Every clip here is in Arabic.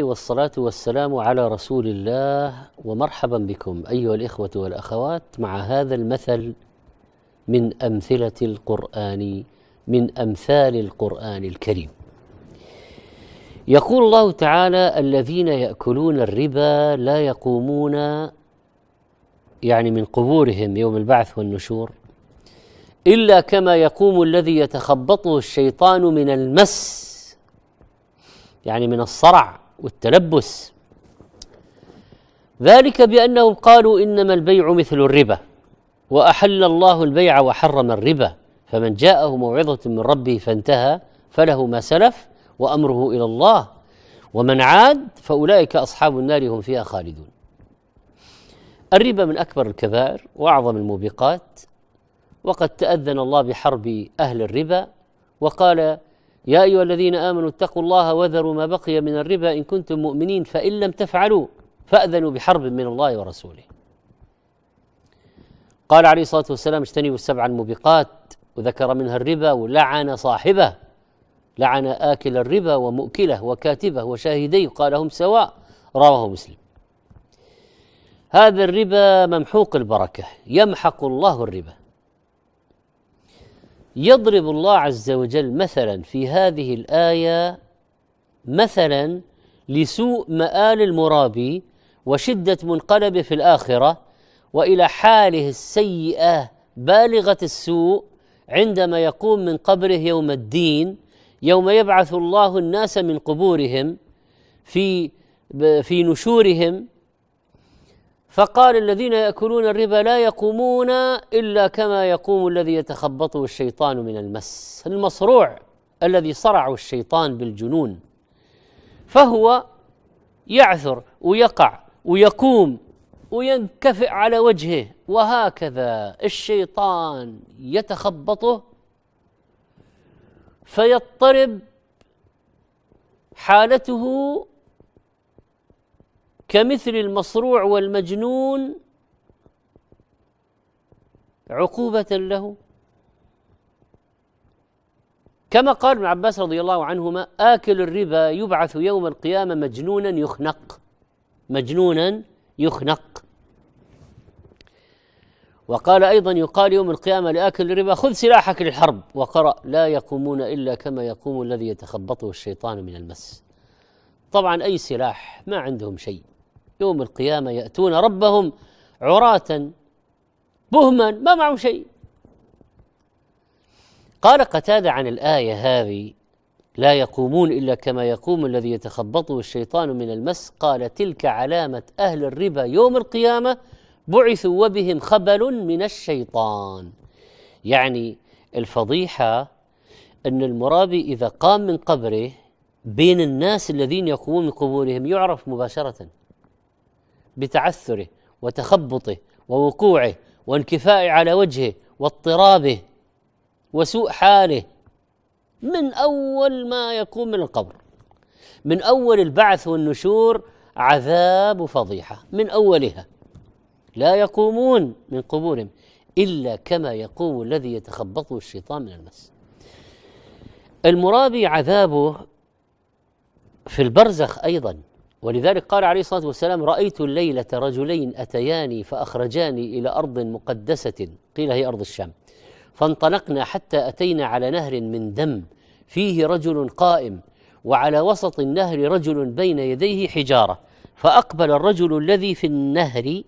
والصلاة والسلام على رسول الله ومرحبا بكم أيها الإخوة والأخوات مع هذا المثل من أمثلة القرآن من أمثال القرآن الكريم. يقول الله تعالى: الذين يأكلون الربا لا يقومون يعني من قبورهم يوم البعث والنشور إلا كما يقوم الذي يتخبطه الشيطان من المس يعني من الصرع والتلبس ذلك بانهم قالوا انما البيع مثل الربا واحل الله البيع وحرم الربا فمن جاءه موعظه من ربه فانتهى فله ما سلف وامره الى الله ومن عاد فاولئك اصحاب النار هم فيها خالدون الربا من اكبر الكبائر واعظم الموبقات وقد تاذن الله بحرب اهل الربا وقال يا أيها الذين آمنوا اتقوا الله وذروا ما بقي من الربا إن كنتم مؤمنين فإن لم تفعلوا فأذنوا بحرب من الله ورسوله قال عليه الصلاة والسلام اجتنبوا السبع الموبقات وذكر منها الربا ولعن صاحبه لعن آكل الربا ومؤكله وكاتبه وشاهديه قال هم سواء رواه مسلم هذا الربا ممحوق البركة يمحق الله الربا يضرب الله عز وجل مثلا في هذه الايه مثلا لسوء مآل المرابي وشده منقلبه في الاخره والى حاله السيئه بالغه السوء عندما يقوم من قبره يوم الدين يوم يبعث الله الناس من قبورهم في في نشورهم فقال الذين ياكلون الربا لا يقومون الا كما يقوم الذي يتخبطه الشيطان من المس المصروع الذي صرعه الشيطان بالجنون فهو يعثر ويقع ويقوم وينكفئ على وجهه وهكذا الشيطان يتخبطه فيضطرب حالته كمثل المصروع والمجنون عقوبة له كما قال ابن عباس رضي الله عنهما آكل الربا يبعث يوم القيامة مجنونا يخنق مجنونا يخنق وقال أيضا يقال يوم القيامة لآكل الربا خذ سلاحك للحرب وقرأ لا يقومون إلا كما يقوم الذي يتخبطه الشيطان من المس طبعا أي سلاح ما عندهم شيء يوم القيامة يأتون ربهم عراة بهما ما معهم شيء قال قتادة عن الآية هذه لا يقومون إلا كما يقوم الذي يتخبطه الشيطان من المس قال تلك علامة أهل الربا يوم القيامة بعثوا وبهم خبل من الشيطان يعني الفضيحة أن المرابي إذا قام من قبره بين الناس الذين يقومون من قبورهم يعرف مباشرة بتعثره وتخبطه ووقوعه وانكفاء على وجهه واضطرابه وسوء حاله من اول ما يقوم من القبر من اول البعث والنشور عذاب فضيحه من اولها لا يقومون من قبورهم الا كما يقوم الذي يتخبطه الشيطان من المس المرابي عذابه في البرزخ ايضا ولذلك قال عليه الصلاه والسلام: رايت الليله رجلين اتياني فاخرجاني الى ارض مقدسه قيل هي ارض الشام فانطلقنا حتى اتينا على نهر من دم فيه رجل قائم وعلى وسط النهر رجل بين يديه حجاره فاقبل الرجل الذي في النهر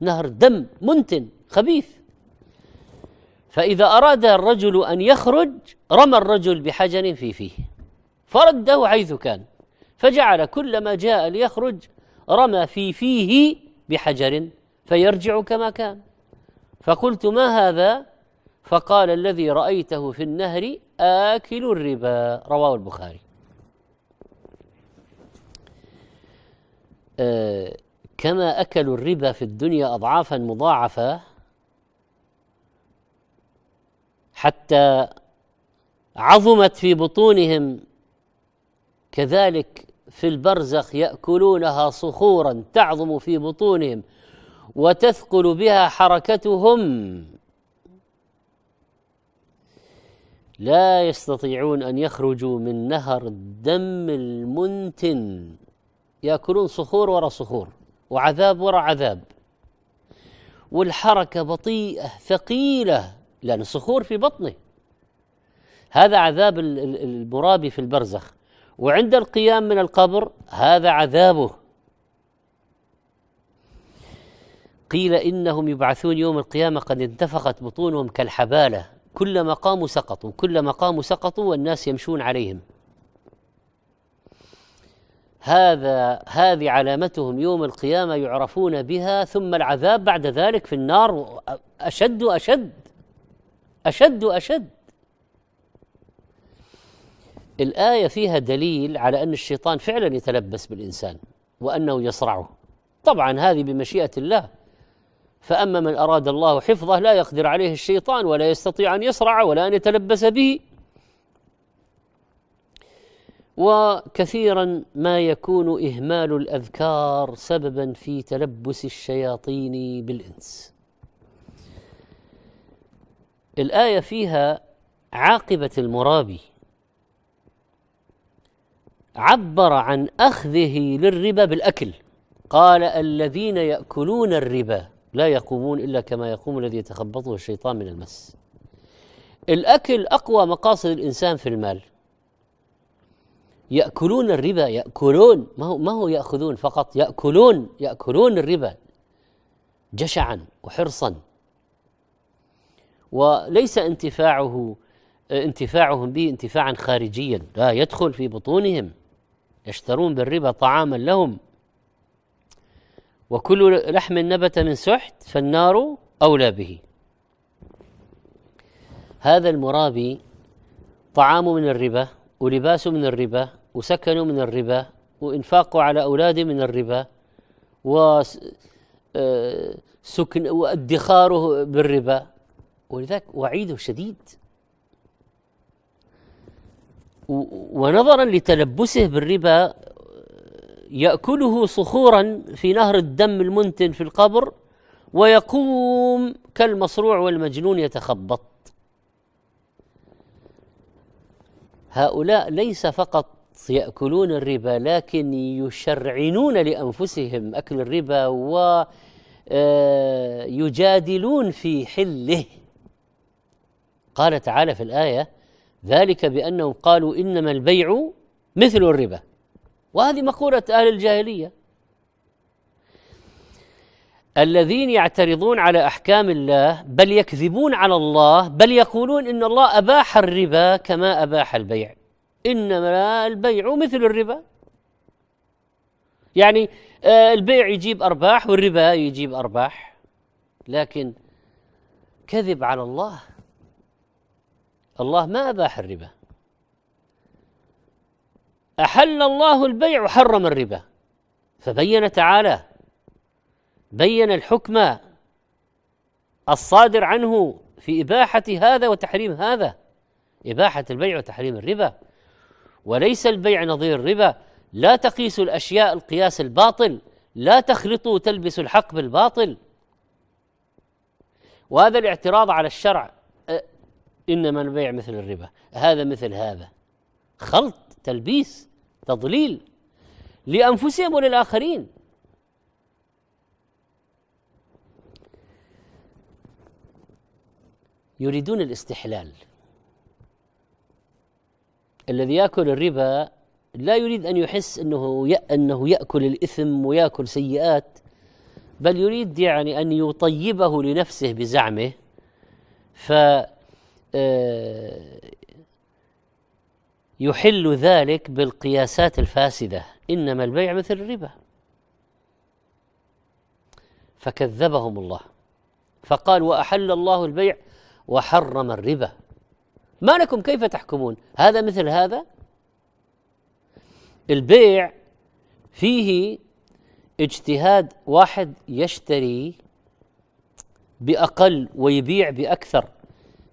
نهر دم منتن خبيث فاذا اراد الرجل ان يخرج رمى الرجل بحجر في فيه فرده حيث كان فجعل كلما جاء ليخرج رمى في فيه بحجر فيرجع كما كان فقلت ما هذا فقال الذي رأيته في النهر آكل الربا رواه البخاري آه، كما أكلوا الربا في الدنيا أضعافا مضاعفة حتى عظمت في بطونهم كذلك في البرزخ ياكلونها صخورا تعظم في بطونهم وتثقل بها حركتهم لا يستطيعون ان يخرجوا من نهر الدم المنتن ياكلون صخور ورا صخور وعذاب ورا عذاب والحركه بطيئه ثقيله لان الصخور في بطنه هذا عذاب المرابي في البرزخ وعند القيام من القبر هذا عذابه قيل انهم يبعثون يوم القيامه قد انتفخت بطونهم كالحباله كلما قاموا سقطوا كلما قاموا سقطوا والناس يمشون عليهم هذا هذه علامتهم يوم القيامه يعرفون بها ثم العذاب بعد ذلك في النار اشد اشد اشد اشد الآية فيها دليل على أن الشيطان فعلا يتلبس بالإنسان وأنه يصرعه طبعا هذه بمشيئة الله فأما من أراد الله حفظه لا يقدر عليه الشيطان ولا يستطيع أن يصرع ولا أن يتلبس به وكثيرا ما يكون إهمال الأذكار سببا في تلبس الشياطين بالإنس الآية فيها عاقبة المرابي عبر عن اخذه للربا بالاكل قال الذين ياكلون الربا لا يقومون الا كما يقوم الذي يتخبطه الشيطان من المس الاكل اقوى مقاصد الانسان في المال ياكلون الربا ياكلون ما هو ما هو ياخذون فقط ياكلون ياكلون الربا جشعا وحرصا وليس انتفاعه انتفاعهم به انتفاعا خارجيا لا يدخل في بطونهم يشترون بالربا طعاما لهم وكل لحم نبت من سحت فالنار أولى به هذا المرابي طعامه من الربا ولباسه من الربا وسكنه من الربا وإنفاقه على أولاده من الربا و آه، سكن وادخاره بالربا ولذلك وعيده شديد ونظرا لتلبسه بالربا ياكله صخورا في نهر الدم المنتن في القبر ويقوم كالمصروع والمجنون يتخبط هؤلاء ليس فقط ياكلون الربا لكن يشرعنون لانفسهم اكل الربا ويجادلون آه، في حله قال تعالى في الايه ذلك بانهم قالوا انما البيع مثل الربا وهذه مقوله اهل الجاهليه الذين يعترضون على احكام الله بل يكذبون على الله بل يقولون ان الله اباح الربا كما اباح البيع انما البيع مثل الربا يعني آه، البيع يجيب ارباح والربا يجيب ارباح لكن كذب على الله الله ما أباح الربا أحل الله البيع وحرم الربا فبين تعالى بين الحكم الصادر عنه في إباحة هذا وتحريم هذا إباحة البيع وتحريم الربا وليس البيع نظير الربا لا تقيسوا الأشياء القياس الباطل لا تخلطوا تلبسوا الحق بالباطل وهذا الاعتراض على الشرع إنما البيع مثل الربا هذا مثل هذا خلط تلبيس تضليل لأنفسهم وللآخرين يريدون الاستحلال الذي ياكل الربا لا يريد ان يحس انه انه ياكل الاثم وياكل سيئات بل يريد يعني ان يطيبه لنفسه بزعمه ف آه، يحل ذلك بالقياسات الفاسدة إنما البيع مثل الربا فكذبهم الله فقال وأحل الله البيع وحرم الربا ما لكم كيف تحكمون هذا مثل هذا البيع فيه اجتهاد واحد يشتري بأقل ويبيع بأكثر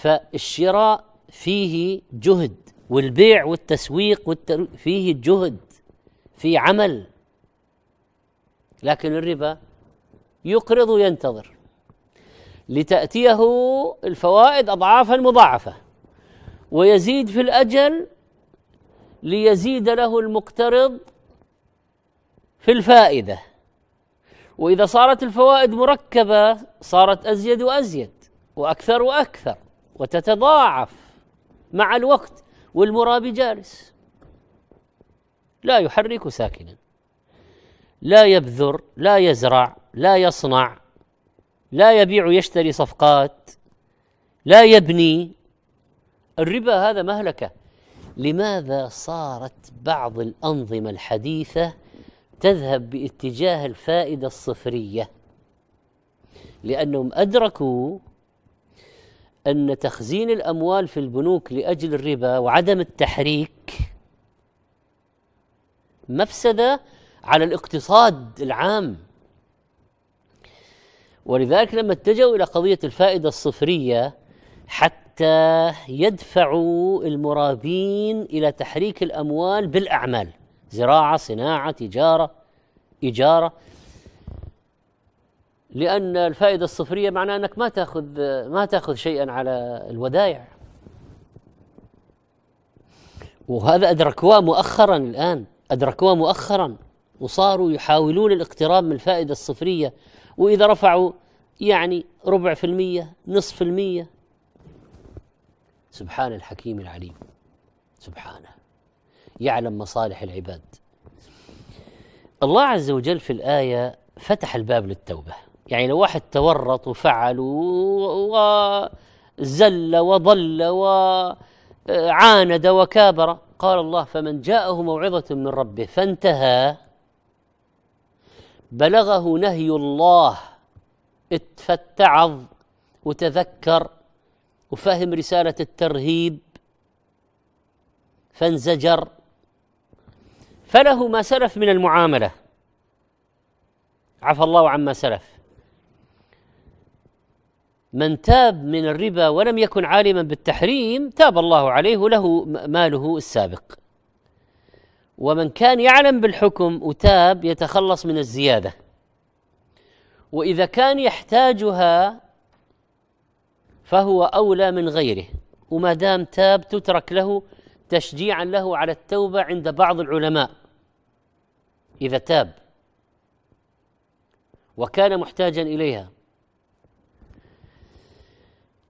فالشراء فيه جهد والبيع والتسويق والتر... فيه جهد في عمل لكن الربا يقرض وينتظر لتأتيه الفوائد أضعافا مضاعفة ويزيد في الأجل ليزيد له المقترض في الفائدة وإذا صارت الفوائد مركبة صارت أزيد وأزيد وأكثر وأكثر وتتضاعف مع الوقت والمرابي جالس لا يحرك ساكنا لا يبذر لا يزرع لا يصنع لا يبيع يشتري صفقات لا يبني الربا هذا مهلكه لماذا صارت بعض الانظمه الحديثه تذهب باتجاه الفائده الصفريه لانهم ادركوا أن تخزين الأموال في البنوك لأجل الربا وعدم التحريك مفسدة على الاقتصاد العام ولذلك لما اتجهوا إلى قضية الفائدة الصفرية حتى يدفعوا المرابين إلى تحريك الأموال بالأعمال زراعة صناعة تجارة إجارة لأن الفائدة الصفرية معناها أنك ما تأخذ ما تأخذ شيئا على الودائع وهذا أدركوها مؤخرا الآن أدركوها مؤخرا وصاروا يحاولون الاقتراب من الفائدة الصفرية وإذا رفعوا يعني ربع في المية نصف في المية سبحان الحكيم العليم سبحانه يعلم مصالح العباد الله عز وجل في الآية فتح الباب للتوبة يعني لو واحد تورط وفعل وزل وضل وعاند وكابر قال الله فمن جاءه موعظة من ربه فانتهى بلغه نهي الله اتفتعظ وتذكر وفهم رسالة الترهيب فانزجر فله ما سلف من المعاملة عفى الله عما سلف من تاب من الربا ولم يكن عالما بالتحريم تاب الله عليه له ماله السابق ومن كان يعلم بالحكم وتاب يتخلص من الزياده واذا كان يحتاجها فهو اولى من غيره وما دام تاب تترك له تشجيعا له على التوبه عند بعض العلماء اذا تاب وكان محتاجا اليها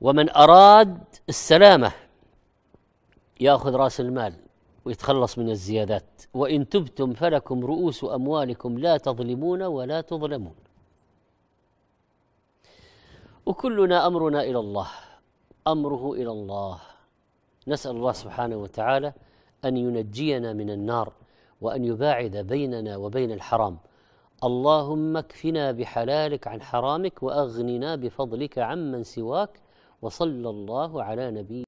ومن أراد السلامة يأخذ رأس المال ويتخلص من الزيادات وإن تبتم فلكم رؤوس أموالكم لا تظلمون ولا تظلمون وكلنا أمرنا إلى الله أمره إلى الله نسأل الله سبحانه وتعالى أن ينجينا من النار وأن يباعد بيننا وبين الحرام اللهم اكفنا بحلالك عن حرامك واغننا بفضلك عمن سواك وصلى الله على نبينا